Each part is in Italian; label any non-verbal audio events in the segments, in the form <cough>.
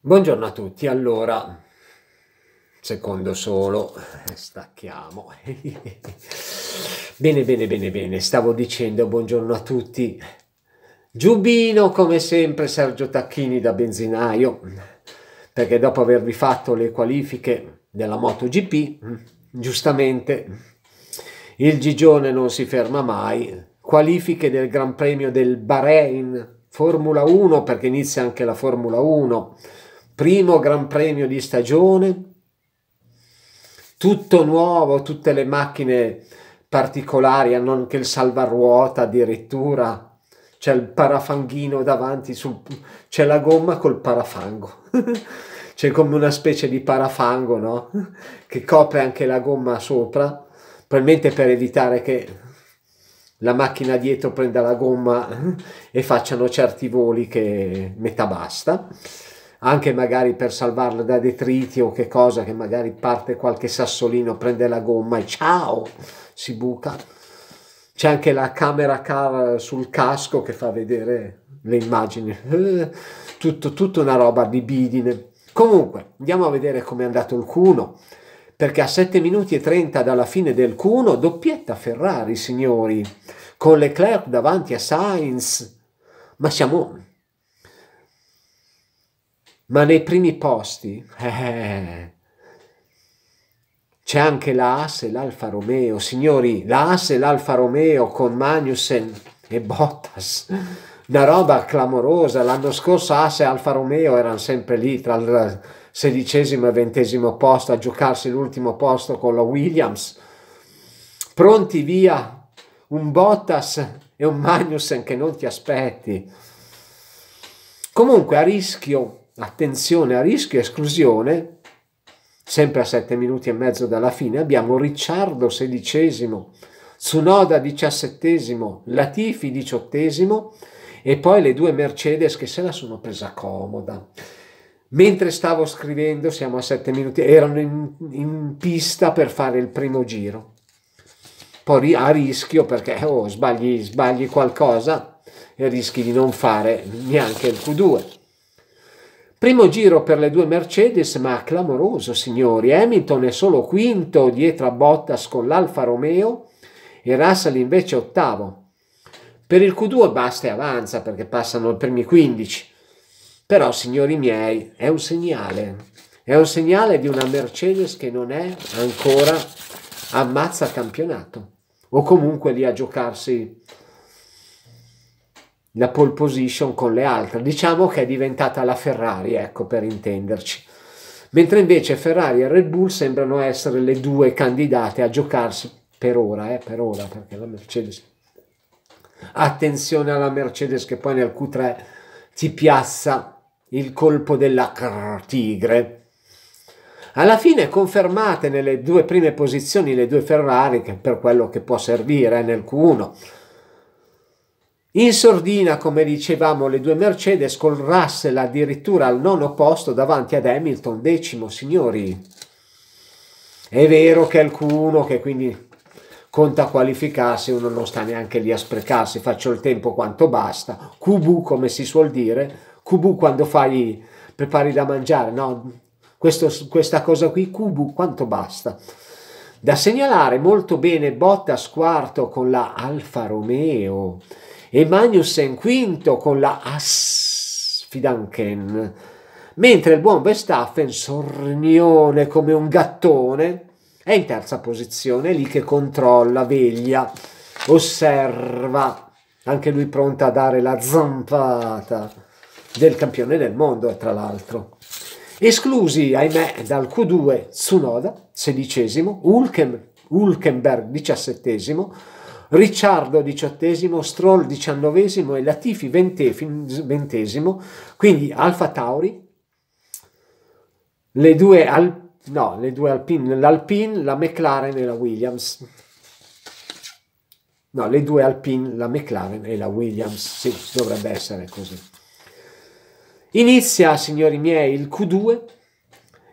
Buongiorno a tutti, allora, secondo solo, stacchiamo. <laughs> bene, bene, bene, bene, stavo dicendo buongiorno a tutti. Giubino, come sempre, Sergio Tacchini da benzinaio, perché dopo avervi fatto le qualifiche della MotoGP, giustamente, il Gigione non si ferma mai. Qualifiche del Gran Premio del Bahrain, Formula 1, perché inizia anche la Formula 1 primo gran premio di stagione, tutto nuovo, tutte le macchine particolari, hanno anche il salvaruota addirittura, c'è il parafanghino davanti, sul, c'è la gomma col parafango, <laughs> c'è come una specie di parafango, no? <laughs> Che copre anche la gomma sopra, probabilmente per evitare che la macchina dietro prenda la gomma <laughs> e facciano certi voli che metà basta anche magari per salvarla da detriti o che cosa, che magari parte qualche sassolino, prende la gomma e ciao, si buca. C'è anche la camera car sul casco che fa vedere le immagini, eh, tutto, tutta una roba di bidine. Comunque, andiamo a vedere com'è andato il cuno, perché a 7 minuti e 30 dalla fine del cuno, doppietta Ferrari, signori, con Leclerc davanti a Sainz. Ma siamo ma nei primi posti eh, eh c'è anche la AS e l'Alfa Romeo. Signori, la AS e l'Alfa Romeo con Magnussen e Bottas. Una roba clamorosa. L'anno scorso AS e Alfa Romeo erano sempre lì tra il sedicesimo e ventesimo posto a giocarsi l'ultimo posto con la Williams. Pronti via un Bottas e un Magnussen che non ti aspetti. Comunque a rischio attenzione a rischio e esclusione, sempre a 7 minuti e mezzo dalla fine, abbiamo Ricciardo XVI, Tsunoda XVII, Latifi XVIII e poi le due Mercedes che se la sono presa comoda. Mentre stavo scrivendo, siamo a 7 minuti, erano in, in pista per fare il primo giro. Poi a rischio perché oh, sbagli, sbagli qualcosa e rischi di non fare neanche il Q2 Primo giro per le due Mercedes, ma clamoroso, signori. Hamilton è solo quinto dietro a Bottas con l'Alfa Romeo e Russell invece ottavo. Per il Q2 basta e avanza perché passano i primi 15. Però, signori miei, è un segnale. È un segnale di una Mercedes che non è ancora ammazza campionato o comunque lì a giocarsi la pole position con le altre. Diciamo che è diventata la Ferrari, ecco per intenderci. Mentre invece Ferrari e Red Bull sembrano essere le due candidate a giocarsi per ora, eh, per ora, perché la Mercedes... Attenzione alla Mercedes che poi nel Q3 ti piazza il colpo della tigre. Alla fine confermate nelle due prime posizioni le due Ferrari, che per quello che può servire eh, nel Q1 in sordina, come dicevamo, le due Mercedes con Russell addirittura al nono posto davanti ad Hamilton, decimo, signori. È vero che alcuno che quindi conta qualificarsi, uno non sta neanche lì a sprecarsi, faccio il tempo quanto basta. QB come si suol dire, QB quando fai, prepari da mangiare, no? Questo, questa cosa qui, QB quanto basta. Da segnalare molto bene Bottas quarto con la Alfa Romeo e Magnussen quinto con la Asfidanken, mentre il buon Verstappen, sornione come un gattone, è in terza posizione, lì che controlla, veglia, osserva, anche lui pronto a dare la zampata del campione del mondo, tra l'altro. Esclusi, ahimè, dal Q2 Tsunoda, sedicesimo, Hulken, Hulkenberg, diciassettesimo, Ricciardo diciottesimo, Stroll diciannovesimo e Latifi ventesimo, quindi Alfa Tauri, le due, Al- no, le due Alpine, l'Alpine, la McLaren e la Williams. No, le due Alpine, la McLaren e la Williams, sì, dovrebbe essere così. Inizia, signori miei, il Q2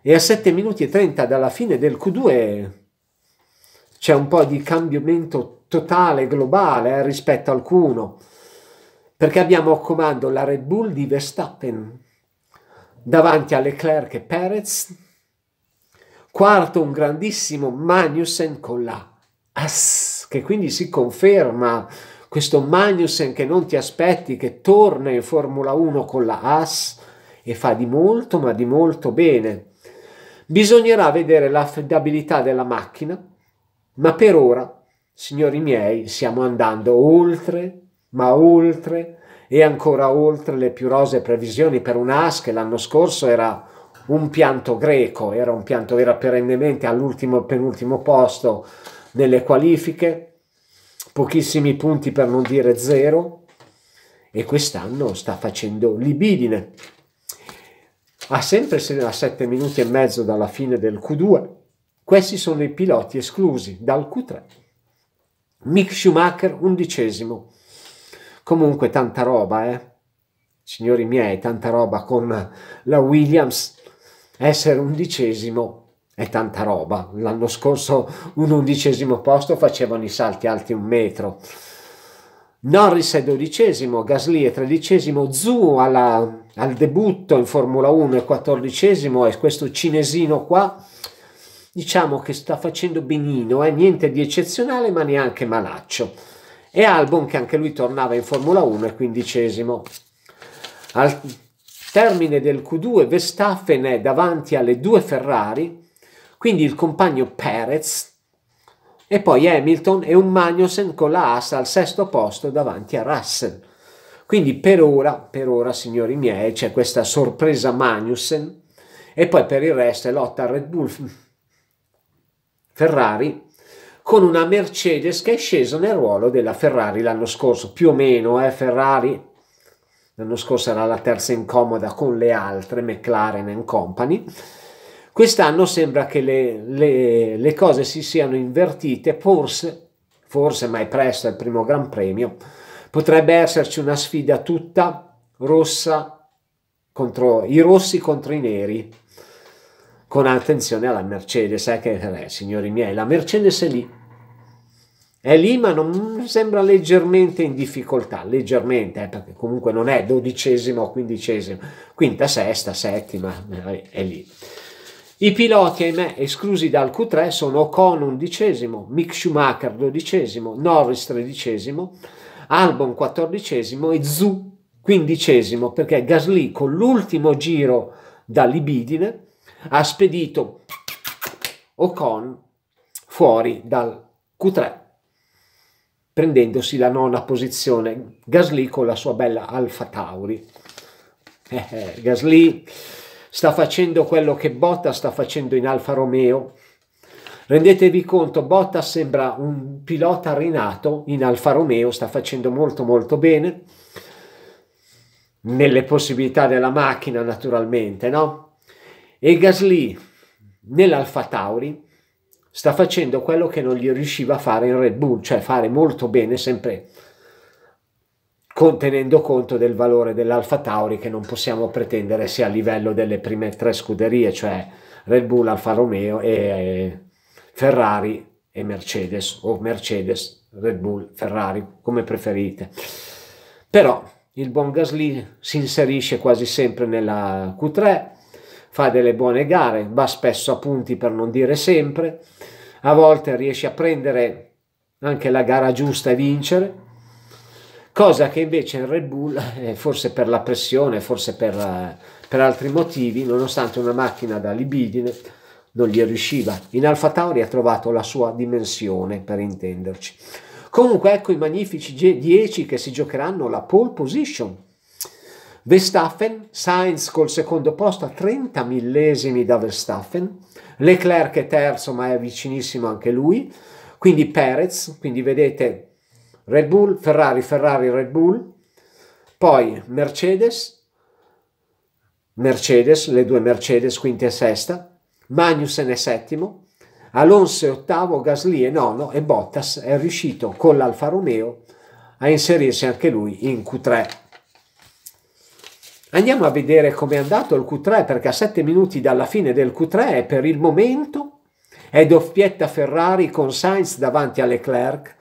e a 7 minuti e 30 dalla fine del Q2 c'è un po' di cambiamento totale, globale eh, rispetto a alcuno, perché abbiamo a comando la Red Bull di Verstappen davanti a Leclerc e Perez, quarto un grandissimo Magnussen con la AS, che quindi si conferma questo Magnussen che non ti aspetti, che torna in Formula 1 con la AS e fa di molto, ma di molto bene. Bisognerà vedere l'affidabilità della macchina, ma per ora, signori miei, stiamo andando oltre, ma oltre e ancora oltre le più rose previsioni per un AS che l'anno scorso era un pianto greco, era un pianto era perennemente all'ultimo e penultimo posto nelle qualifiche, pochissimi punti per non dire zero e quest'anno sta facendo libidine. Ha sempre a 7 minuti e mezzo dalla fine del Q2 questi sono i piloti esclusi dal Q3. Mick Schumacher, undicesimo. Comunque tanta roba, eh? Signori miei, tanta roba con la Williams. Essere undicesimo è tanta roba. L'anno scorso un undicesimo posto facevano i salti alti un metro. Norris è dodicesimo, Gasly è tredicesimo, Zhu alla, al debutto in Formula 1 è quattordicesimo e questo cinesino qua diciamo che sta facendo benino, eh? niente di eccezionale ma neanche malaccio. E Albon che anche lui tornava in Formula 1 è quindicesimo. Al termine del Q2 Verstappen è davanti alle due Ferrari, quindi il compagno Perez e poi Hamilton e un Magnussen con la Haas al sesto posto davanti a Russell. Quindi per ora, per ora signori miei, c'è questa sorpresa Magnussen e poi per il resto è lotta Red Bull Ferrari con una Mercedes che è scesa nel ruolo della Ferrari l'anno scorso, più o meno, eh, Ferrari l'anno scorso era la terza incomoda con le altre, McLaren e Company. Quest'anno sembra che le, le, le, cose si siano invertite, forse, forse, mai presto, è il primo Gran Premio, potrebbe esserci una sfida tutta rossa contro i rossi contro i neri, con attenzione alla Mercedes, eh, che, eh, signori miei, la Mercedes è lì, è lì ma non sembra leggermente in difficoltà, leggermente, eh, perché comunque non è dodicesima o quindicesima, quinta, sesta, settima, eh, è lì. I piloti, ahimè, esclusi dal Q3 sono Ocon undicesimo, Mick Schumacher dodicesimo, Norris tredicesimo, Albon quattordicesimo e Zu quindicesimo, perché Gasly con l'ultimo giro da libidine ha spedito Ocon fuori dal Q3 prendendosi la nona posizione Gasly con la sua bella Alfa Tauri eh, eh, Gasly sta facendo quello che Botta sta facendo in Alfa Romeo rendetevi conto Botta sembra un pilota rinato in Alfa Romeo sta facendo molto molto bene nelle possibilità della macchina naturalmente no? E Gasly nell'Alfa Tauri sta facendo quello che non gli riusciva a fare in Red Bull, cioè fare molto bene sempre tenendo conto del valore dell'Alfa Tauri che non possiamo pretendere sia a livello delle prime tre scuderie, cioè Red Bull, Alfa Romeo e Ferrari e Mercedes o Mercedes, Red Bull, Ferrari, come preferite. Però il buon Gasly si inserisce quasi sempre nella Q3 fa delle buone gare, va spesso a punti per non dire sempre, a volte riesce a prendere anche la gara giusta e vincere, cosa che invece in Red Bull, eh, forse per la pressione, forse per, eh, per altri motivi, nonostante una macchina da libidine, non gli riusciva. In Alfa Tauri ha trovato la sua dimensione, per intenderci. Comunque ecco i magnifici 10 che si giocheranno la pole position Verstappen, Sainz col secondo posto a 30 millesimi da Verstappen, Leclerc è terzo ma è vicinissimo anche lui, quindi Perez, quindi vedete Red Bull, Ferrari, Ferrari, Red Bull, poi Mercedes, Mercedes, le due Mercedes, quinta e sesta, Magnussen è settimo, Alonso è ottavo, Gasly è nono e Bottas è riuscito con l'Alfa Romeo a inserirsi anche lui in Q3. Andiamo a vedere com'è andato il Q3 perché a 7 minuti dalla fine del Q3 per il momento è doppietta Ferrari con Sainz davanti a Leclerc.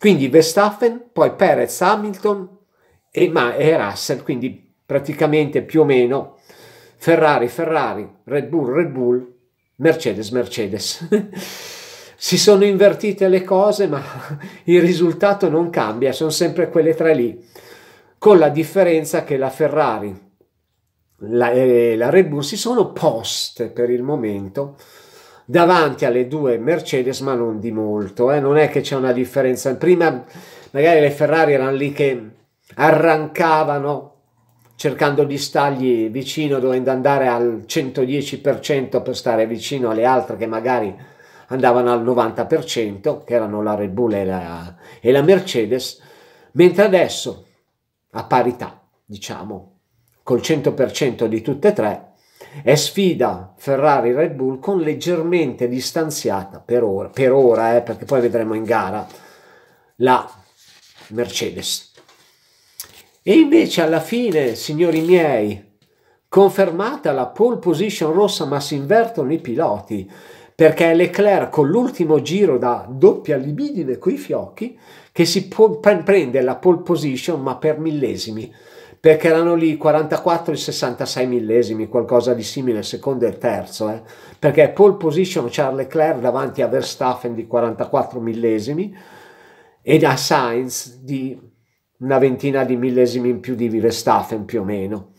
Quindi Verstappen, poi Perez, Hamilton e, Ma- e Russell, quindi praticamente più o meno Ferrari, Ferrari, Red Bull, Red Bull, Mercedes, Mercedes. <laughs> si sono invertite le cose, ma <laughs> il risultato non cambia, sono sempre quelle tre lì con la differenza che la Ferrari la, e eh, la Red Bull si sono poste per il momento davanti alle due Mercedes, ma non di molto. Eh? Non è che c'è una differenza. Prima magari le Ferrari erano lì che arrancavano cercando di stargli vicino, dovendo andare al 110% per stare vicino alle altre che magari andavano al 90%, che erano la Red Bull e la, e la Mercedes, mentre adesso a parità, diciamo, col 100% di tutte e tre, e sfida Ferrari Red Bull con leggermente distanziata per ora, per ora eh, perché poi vedremo in gara la Mercedes. E invece alla fine, signori miei, confermata la pole position rossa, ma si invertono i piloti perché Leclerc con l'ultimo giro da doppia libidine coi fiocchi che si prende la pole position ma per millesimi, perché erano lì 44 e 66 millesimi, qualcosa di simile, secondo e terzo, eh? perché pole position Charles Leclerc davanti a Verstappen di 44 millesimi e a Sainz di una ventina di millesimi in più di Verstappen più o meno.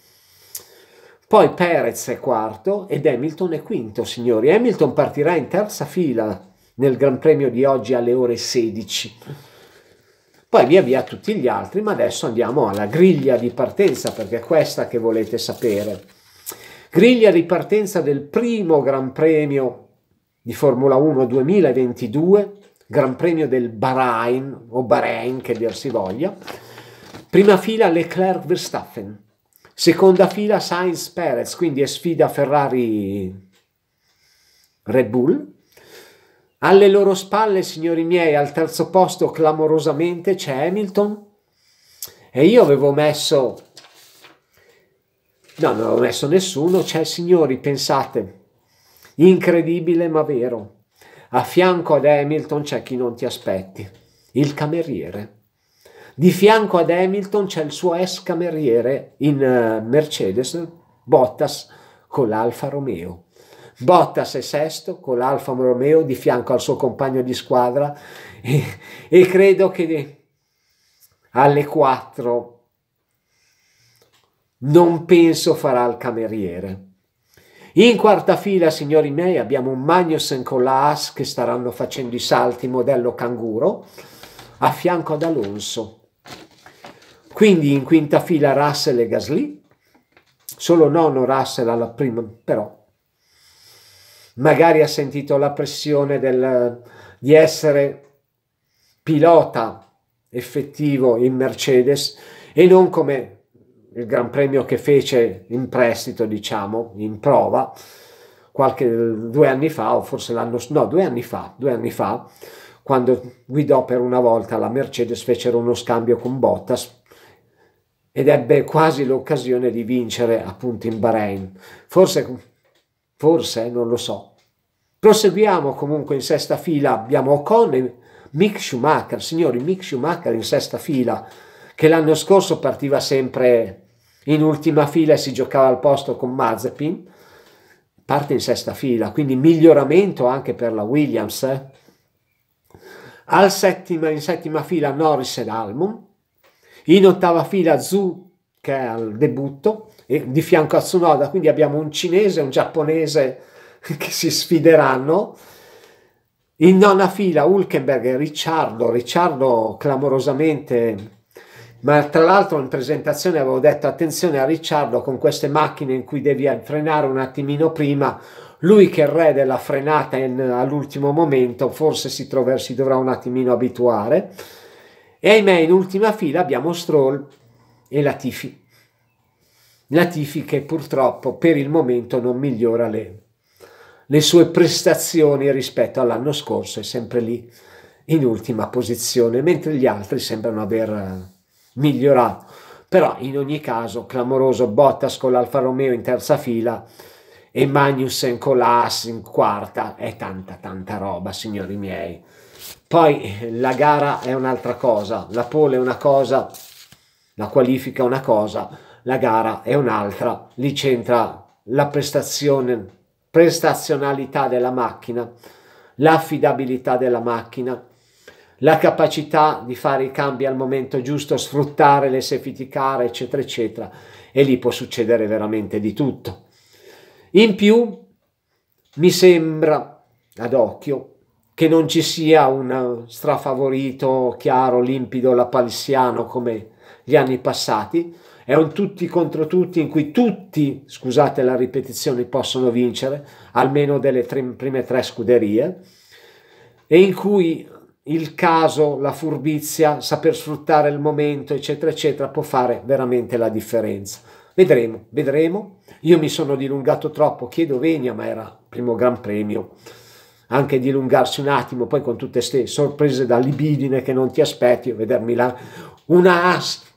Poi Perez è quarto ed Hamilton è quinto, signori. Hamilton partirà in terza fila nel Gran Premio di oggi alle ore 16 poi via via tutti gli altri, ma adesso andiamo alla griglia di partenza perché è questa che volete sapere. Griglia di partenza del primo Gran Premio di Formula 1 2022, Gran Premio del Bahrain o Bahrain che dir si voglia. Prima fila Leclerc Verstappen, seconda fila Sainz Perez, quindi è sfida Ferrari Red Bull alle loro spalle, signori miei, al terzo posto clamorosamente c'è Hamilton. E io avevo messo... No, non avevo messo nessuno, c'è signori, pensate. Incredibile ma vero. A fianco ad Hamilton c'è chi non ti aspetti, il cameriere. Di fianco ad Hamilton c'è il suo ex cameriere in eh, Mercedes, Bottas, con l'Alfa Romeo. Bottas è sesto con l'Alfa Romeo di fianco al suo compagno di squadra e, e credo che alle 4 non penso farà il cameriere. In quarta fila, signori miei, abbiamo Magnussen con la As che staranno facendo i salti modello canguro a fianco ad Alonso. Quindi in quinta fila Russell e Gasly, solo nono Russell alla prima, però magari ha sentito la pressione del, di essere pilota effettivo in Mercedes e non come il Gran Premio che fece in prestito, diciamo, in prova, qualche due anni fa, o forse l'anno, no, due anni fa, due anni fa, quando guidò per una volta la Mercedes, fecero uno scambio con Bottas ed ebbe quasi l'occasione di vincere appunto in Bahrain. Forse Forse, eh, non lo so. Proseguiamo comunque in sesta fila, abbiamo Ocon e Mick Schumacher, signori, Mick Schumacher in sesta fila, che l'anno scorso partiva sempre in ultima fila e si giocava al posto con Mazepin, parte in sesta fila, quindi miglioramento anche per la Williams. Eh. Al settima, in settima fila Norris ed Almon, in ottava fila Zu che è al debutto, e di fianco a Tsunoda, quindi abbiamo un cinese e un giapponese <laughs> che si sfideranno. In nona fila Hulkenberg e Ricciardo, Ricciardo clamorosamente, ma tra l'altro in presentazione avevo detto attenzione a Ricciardo con queste macchine in cui devi frenare un attimino prima, lui che è il re della frenata in, all'ultimo momento forse si, trover, si dovrà un attimino abituare. E ahimè in ultima fila abbiamo Stroll e Latifi Latifi che purtroppo per il momento non migliora le, le sue prestazioni rispetto all'anno scorso, è sempre lì in ultima posizione, mentre gli altri sembrano aver eh, migliorato. Però in ogni caso, clamoroso Bottas con l'Alfa Romeo in terza fila e Magnussen con l'As in quarta, è tanta tanta roba, signori miei. Poi la gara è un'altra cosa, la pole è una cosa, la qualifica è una cosa, la gara è un'altra, lì c'entra la prestazione, prestazionalità della macchina, l'affidabilità della macchina, la capacità di fare i cambi al momento giusto, sfruttare le safety car, eccetera, eccetera. E lì può succedere veramente di tutto. In più, mi sembra ad occhio che non ci sia un strafavorito chiaro, limpido lapalissiano come gli anni passati, è un tutti contro tutti in cui tutti, scusate la ripetizione, possono vincere, almeno delle tre, prime tre scuderie, e in cui il caso, la furbizia, saper sfruttare il momento, eccetera, eccetera, può fare veramente la differenza. Vedremo, vedremo. Io mi sono dilungato troppo, chiedo venia, ma era primo gran premio. Anche dilungarsi un attimo, poi con tutte queste sorprese da libidine che non ti aspetti, vedermi là una asta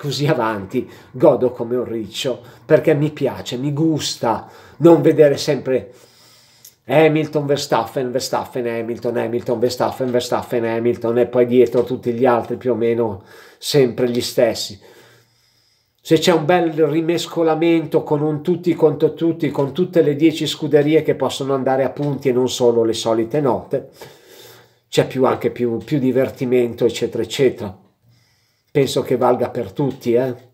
così avanti, godo come un riccio, perché mi piace, mi gusta non vedere sempre Hamilton, Verstappen, Verstappen, Hamilton, Hamilton, Verstappen, Verstappen, Hamilton e poi dietro tutti gli altri più o meno sempre gli stessi. Se c'è un bel rimescolamento con un tutti contro tutti, con tutte le dieci scuderie che possono andare a punti e non solo le solite note, c'è più anche più, più divertimento, eccetera, eccetera penso che valga per tutti, eh?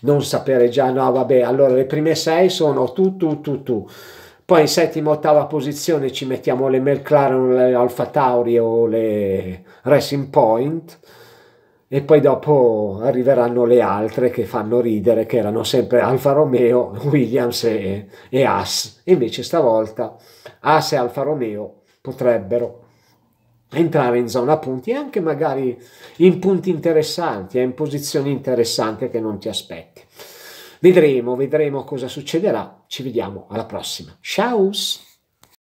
Non sapere già, no, vabbè, allora le prime sei sono tu, tu, tu, tu. Poi in settima, ottava posizione ci mettiamo le McLaren, le Alfa Tauri o le Racing Point e poi dopo arriveranno le altre che fanno ridere, che erano sempre Alfa Romeo, <laughs> Williams e, e As. Invece stavolta As e Alfa Romeo potrebbero entrare in zona punti e anche magari in punti interessanti, eh, in posizioni interessanti che non ti aspetti. Vedremo, vedremo cosa succederà. Ci vediamo alla prossima. Ciao!